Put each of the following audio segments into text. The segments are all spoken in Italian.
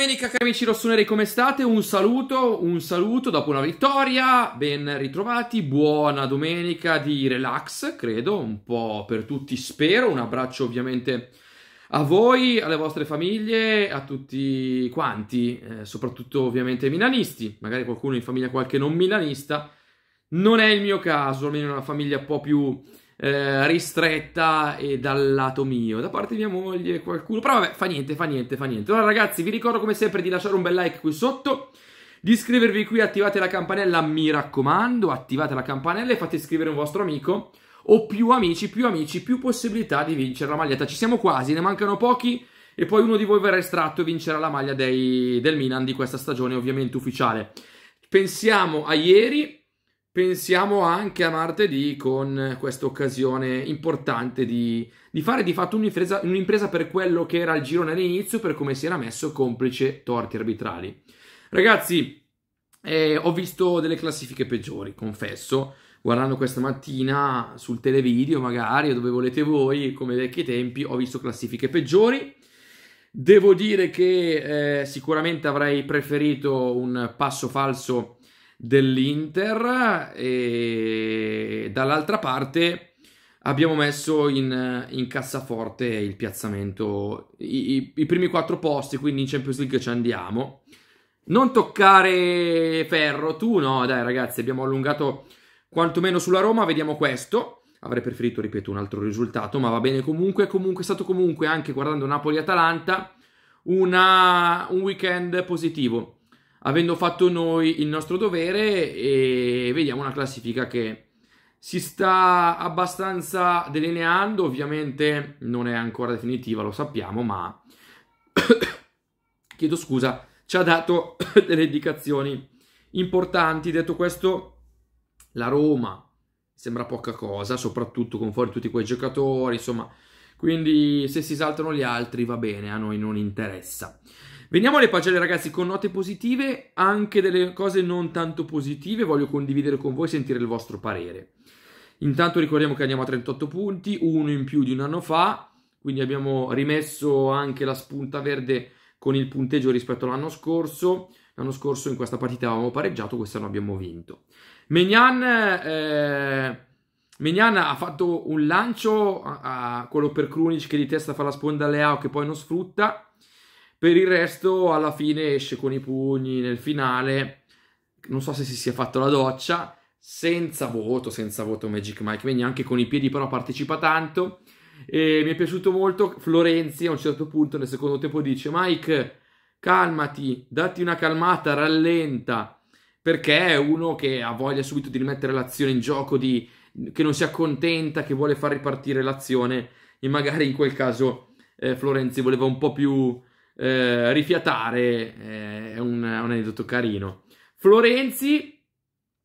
Domenica cari amici rossoneri come state? Un saluto, un saluto dopo una vittoria, ben ritrovati, buona domenica di relax credo, un po' per tutti spero, un abbraccio ovviamente a voi, alle vostre famiglie, a tutti quanti, eh, soprattutto ovviamente ai milanisti, magari qualcuno in famiglia qualche non milanista, non è il mio caso, almeno una famiglia un po' più eh, ristretta e dal lato mio, da parte di mia moglie qualcuno, però vabbè, fa niente, fa niente, fa niente. Allora ragazzi, vi ricordo come sempre di lasciare un bel like qui sotto, di iscrivervi qui, attivate la campanella, mi raccomando, attivate la campanella e fate iscrivere un vostro amico o più amici, più amici, più possibilità di vincere la maglietta. Ci siamo quasi, ne mancano pochi e poi uno di voi verrà estratto e vincerà la maglia dei, del Milan di questa stagione ovviamente ufficiale. Pensiamo a ieri, pensiamo anche a martedì con questa occasione importante di, di fare di fatto un'impresa, un'impresa, per quello che era il girone all'inizio, per come si era messo complice torti arbitrali. Ragazzi, eh, ho visto delle classifiche peggiori, confesso, guardando questa mattina sul televideo magari o dove volete voi, come vecchi tempi, ho visto classifiche peggiori. Devo dire che eh, sicuramente avrei preferito un passo falso dell'Inter e dall'altra parte abbiamo messo in, in cassaforte il piazzamento, i, i, i, primi quattro posti, quindi in Champions League ci andiamo. Non toccare Ferro, tu no, dai ragazzi, abbiamo allungato quantomeno sulla Roma, vediamo questo. Avrei preferito, ripeto, un altro risultato, ma va bene comunque. Comunque è stato comunque, anche guardando Napoli-Atalanta, una, un weekend positivo avendo fatto noi il nostro dovere e vediamo una classifica che si sta abbastanza delineando, ovviamente non è ancora definitiva, lo sappiamo, ma chiedo scusa, ci ha dato delle indicazioni importanti. Detto questo, la Roma sembra poca cosa, soprattutto con fuori tutti quei giocatori, insomma, quindi se si saltano gli altri va bene, a noi non interessa. Veniamo alle pagelle ragazzi con note positive, anche delle cose non tanto positive, voglio condividere con voi e sentire il vostro parere. Intanto ricordiamo che andiamo a 38 punti, uno in più di un anno fa, quindi abbiamo rimesso anche la spunta verde con il punteggio rispetto all'anno scorso. L'anno scorso in questa partita avevamo pareggiato, quest'anno abbiamo vinto. Menian, eh, Megnan ha fatto un lancio a, a quello per Krunic che di testa fa la sponda a Leao che poi non sfrutta. Per il resto, alla fine esce con i pugni nel finale. Non so se si sia fatto la doccia. Senza voto, senza voto Magic Mike, quindi anche con i piedi, però partecipa tanto. E mi è piaciuto molto Florenzi a un certo punto nel secondo tempo dice Mike calmati, datti una calmata, rallenta perché è uno che ha voglia subito di rimettere l'azione in gioco, di, che non si accontenta, che vuole far ripartire l'azione e magari in quel caso eh, Florenzi voleva un po' più eh, rifiatare eh, è un, un aneddoto carino. Florenzi,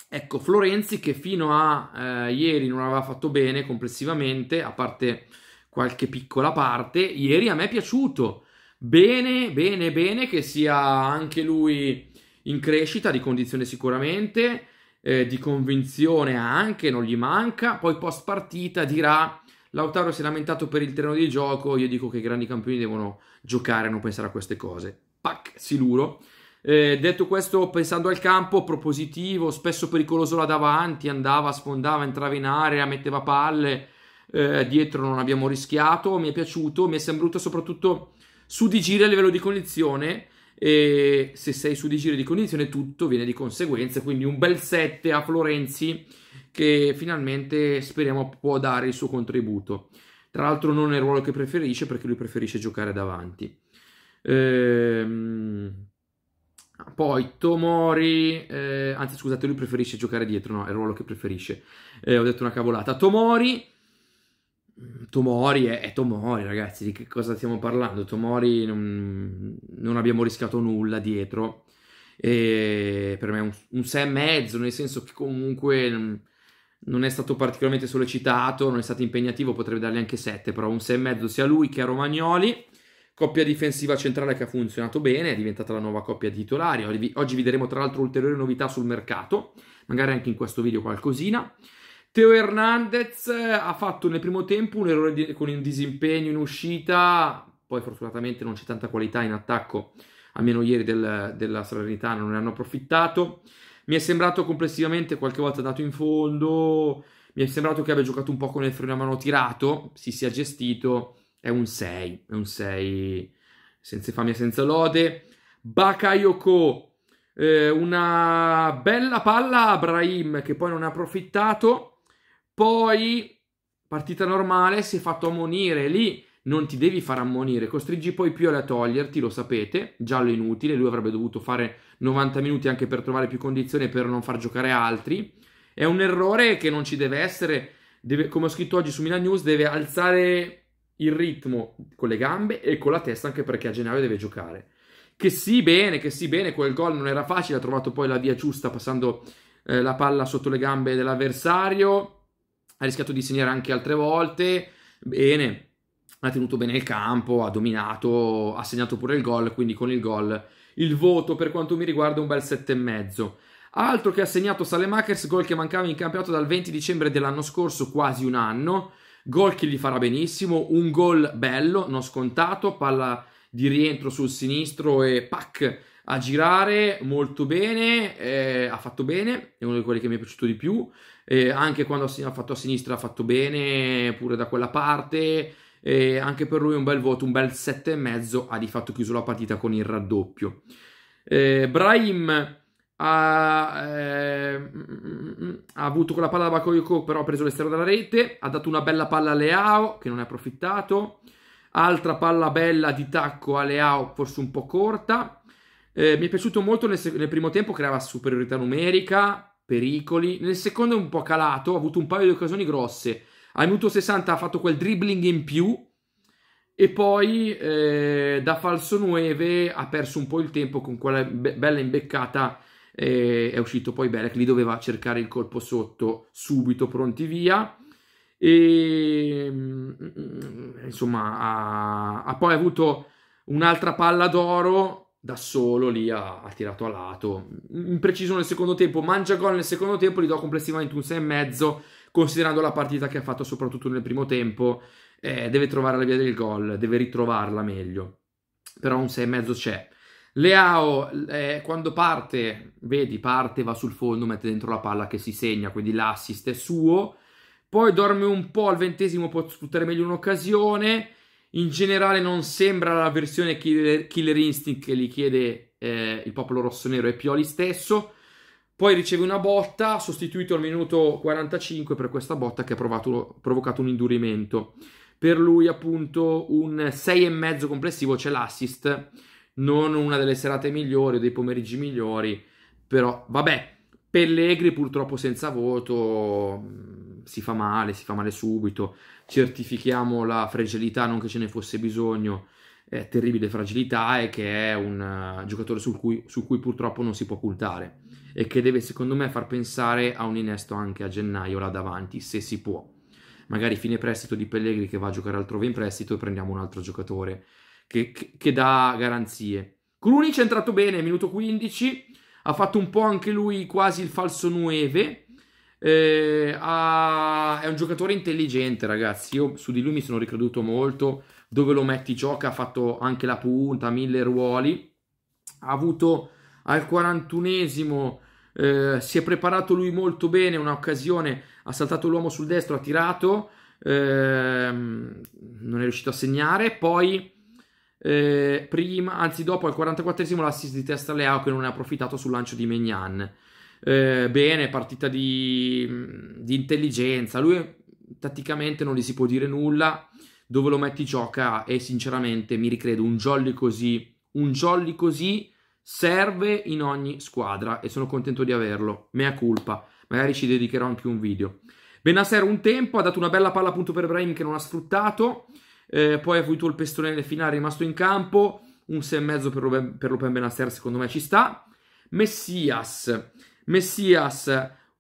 ecco, Florenzi che fino a eh, ieri non aveva fatto bene complessivamente, a parte qualche piccola parte, ieri a me è piaciuto. Bene, bene, bene che sia anche lui in crescita di condizione sicuramente, eh, di convinzione anche, non gli manca. Poi post partita dirà Lautaro si è lamentato per il terreno di gioco, io dico che i grandi campioni devono giocare, non pensare a queste cose. Pac, siluro. Eh, detto questo, pensando al campo, propositivo, spesso pericoloso là davanti, andava, sfondava, entrava in area, metteva palle, eh, dietro non abbiamo rischiato, mi è piaciuto, mi è sembrato soprattutto su di giri a livello di condizione, e se sei su di 10 di condizione tutto viene di conseguenza, quindi un bel 7 a Florenzi che finalmente speriamo può dare il suo contributo. Tra l'altro non è il ruolo che preferisce perché lui preferisce giocare davanti. Ehm... Poi Tomori, eh, anzi scusate, lui preferisce giocare dietro, no, è il ruolo che preferisce. Eh, ho detto una cavolata. Tomori Mm, Tomori è, è, Tomori, ragazzi, di che cosa stiamo parlando? Tomori non, non abbiamo rischiato nulla dietro. E per me è un, un 6 e mezzo, nel senso che comunque mm, non è stato particolarmente sollecitato, non è stato impegnativo, potrebbe dargli anche 7, però un 6 e mezzo sia lui che a Romagnoli. Coppia difensiva centrale che ha funzionato bene, è diventata la nuova coppia di titolari. Oggi, vedremo tra l'altro ulteriori novità sul mercato, magari anche in questo video qualcosina. Teo Hernandez eh, ha fatto nel primo tempo un errore di, con un disimpegno in uscita, poi fortunatamente non c'è tanta qualità in attacco, almeno ieri del, della Salernitana non ne hanno approfittato. Mi è sembrato complessivamente qualche volta andato in fondo, mi è sembrato che abbia giocato un po' con il freno a mano tirato, si sia gestito, è un 6, è un 6 senza infamia, senza lode. Bakayoko, eh, una bella palla a Brahim che poi non ha approfittato poi, partita normale, si è fatto ammonire lì. Non ti devi far ammonire, costringi poi Pioli a toglierti, lo sapete, giallo inutile, lui avrebbe dovuto fare 90 minuti anche per trovare più condizioni per non far giocare altri. È un errore che non ci deve essere, deve, come ho scritto oggi su Milan News, deve alzare il ritmo con le gambe e con la testa anche perché a gennaio deve giocare. Che sì, bene, che sì, bene, quel gol non era facile, ha trovato poi la via giusta passando eh, la palla sotto le gambe dell'avversario ha rischiato di segnare anche altre volte, bene, ha tenuto bene il campo, ha dominato, ha segnato pure il gol, quindi con il gol il voto per quanto mi riguarda è un bel 7,5. Altro che ha segnato Salemakers, gol che mancava in campionato dal 20 dicembre dell'anno scorso, quasi un anno, gol che gli farà benissimo, un gol bello, non scontato, palla di rientro sul sinistro e pac a girare molto bene, eh, ha fatto bene, è uno di quelli che mi è piaciuto di più eh, anche quando ha fatto a sinistra ha fatto bene, pure da quella parte, eh, anche per lui un bel voto, un bel 7,5, ha di fatto chiuso la partita con il raddoppio. Eh, Brahim ha, ehm, ha avuto quella palla da Bakoyoko, però ha preso l'esterno della rete, ha dato una bella palla a Leao, che non ne ha approfittato, altra palla bella di tacco a Leao, forse un po' corta, eh, mi è piaciuto molto nel, nel, primo tempo, creava superiorità numerica, pericoli. Nel secondo è un po' calato, ha avuto un paio di occasioni grosse. Al minuto 60 ha fatto quel dribbling in più. E poi eh, da falso 9 ha perso un po' il tempo con quella be- bella imbeccata. Eh, è uscito poi Berek, lì doveva cercare il colpo sotto subito, pronti via. E mm, mm, mm, insomma, ha, ha poi avuto un'altra palla d'oro da solo lì ha, ha, tirato a lato. Impreciso nel secondo tempo, mangia gol nel secondo tempo, gli do complessivamente un 6,5 considerando la partita che ha fatto soprattutto nel primo tempo. Eh, deve trovare la via del gol, deve ritrovarla meglio. Però un 6,5 c'è. Leao, eh, quando parte, vedi, parte, va sul fondo, mette dentro la palla che si segna, quindi l'assist è suo. Poi dorme un po' al ventesimo, può sfruttare meglio un'occasione in generale non sembra la versione Killer, killer Instinct che gli chiede eh, il popolo rossonero e Pioli stesso. Poi riceve una botta, sostituito al minuto 45 per questa botta che ha provato, provocato un indurimento. Per lui appunto un 6,5 complessivo c'è l'assist, non una delle serate migliori o dei pomeriggi migliori, però vabbè, Pellegri purtroppo senza voto si fa male, si fa male subito, certifichiamo la fragilità, non che ce ne fosse bisogno, eh, terribile fragilità e che è un uh, giocatore su cui, su cui purtroppo non si può puntare e che deve secondo me far pensare a un innesto anche a gennaio là davanti, se si può. Magari fine prestito di Pellegrini che va a giocare altrove in prestito e prendiamo un altro giocatore che, che, che dà garanzie. Cruni c'è entrato bene, minuto 15, ha fatto un po' anche lui quasi il falso 9 eh, ha... È un giocatore intelligente, ragazzi. Io su di lui mi sono ricreduto molto. Dove lo metti gioca, ha fatto anche la punta, mille ruoli. Ha avuto al 41esimo, eh, si è preparato lui molto bene, un'occasione, ha saltato l'uomo sul destro, ha tirato, ehm, non è riuscito a segnare. Poi, eh, prima, anzi dopo al 44esimo l'assist di testa Leao che non ne ha approfittato sul lancio di Megnan eh, bene, partita di, di, intelligenza. Lui tatticamente non gli si può dire nulla. Dove lo metti gioca e sinceramente mi ricredo un jolly così, un jolly così serve in ogni squadra e sono contento di averlo. Mea culpa, magari ci dedicherò anche un video. Benasser un tempo ha dato una bella palla appunto per Brahim che non ha sfruttato, eh, poi ha avuto il pestone nel finale, è rimasto in campo, un 6,5 per, Ruben, per Ruben Benasser secondo me ci sta. Messias Messias,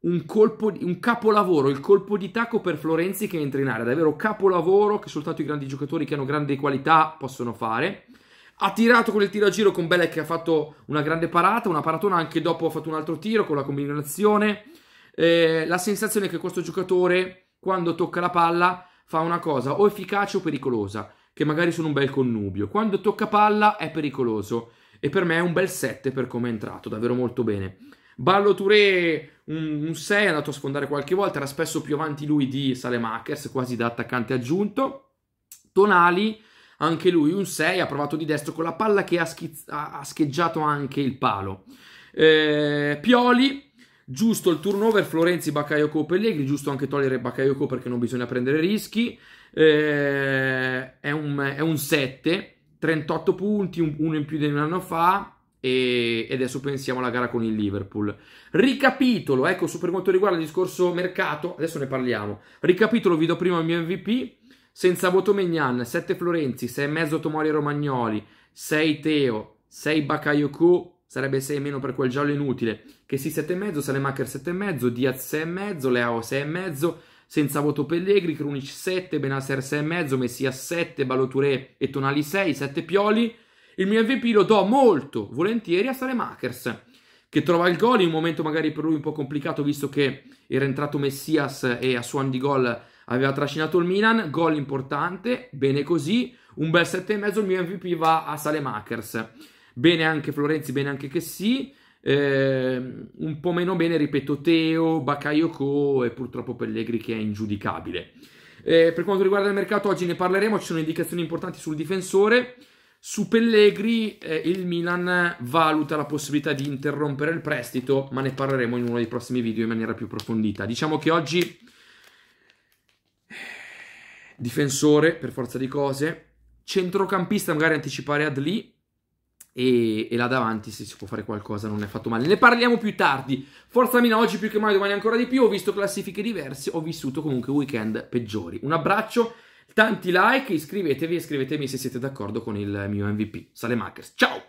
un, colpo, un capolavoro, il colpo di tacco per Florenzi che entra in area, davvero capolavoro che soltanto i grandi giocatori che hanno grande qualità possono fare. Ha tirato con il tiro a giro con Belek che ha fatto una grande parata, una paratona anche dopo ha fatto un altro tiro con la combinazione. Eh, la sensazione è che questo giocatore quando tocca la palla fa una cosa o efficace o pericolosa, che magari sono un bel connubio. Quando tocca palla è pericoloso e per me è un bel 7 per come è entrato, davvero molto bene. Ballo Touré un, 6, è andato a sfondare qualche volta, era spesso più avanti lui di Salemakers, quasi da attaccante aggiunto. Tonali, anche lui un 6, ha provato di destro con la palla che ha, schiz- ha scheggiato anche il palo. Eh, Pioli, giusto il turnover, Florenzi, Bakayoko, Pellegri, giusto anche togliere Bakayoko perché non bisogna prendere rischi. Eh, è, un, 7, 38 punti, uno in più di un anno fa, e adesso pensiamo alla gara con il Liverpool. Ricapitolo, ecco, su per quanto riguarda il discorso mercato, adesso ne parliamo. Ricapitolo, vi do prima il mio MVP, senza voto Megnan, 7 Florenzi, 6,5 Tomori Romagnoli, 6 Teo, 6 Bakayoko, sarebbe 6 meno per quel giallo inutile, che sì 7,5, Salemacher 7,5, Diaz 6,5, Leao 6,5, senza voto Pellegri, Krunic 7, Benasser 6,5, Messia 7, Baloture e Tonali 6, 7 Pioli, il mio MVP lo do molto volentieri a Sale Makers, che trova il gol in un momento magari per lui un po' complicato, visto che era entrato Messias e a suon di gol aveva trascinato il Milan. Gol importante, bene così, un bel 7,5 il mio MVP va a Sale Makers. Bene anche Florenzi, bene anche che sì. Eh, un po' meno bene, ripeto, Teo, Bakayoko e purtroppo Pellegri che è ingiudicabile. Eh, per quanto riguarda il mercato, oggi ne parleremo, ci sono indicazioni importanti sul difensore. Su Pellegri eh, il Milan valuta la possibilità di interrompere il prestito, ma ne parleremo in uno dei prossimi video in maniera più approfondita. Diciamo che oggi difensore per forza di cose, centrocampista magari anticipare Adli e, e là davanti se si può fare qualcosa non è fatto male. Ne parliamo più tardi. Forza Milan oggi più che mai, domani ancora di più. Ho visto classifiche diverse, ho vissuto comunque weekend peggiori. Un abbraccio. Tanti like, iscrivetevi e scrivetemi se siete d'accordo con il mio MVP. Sale Makers, ciao!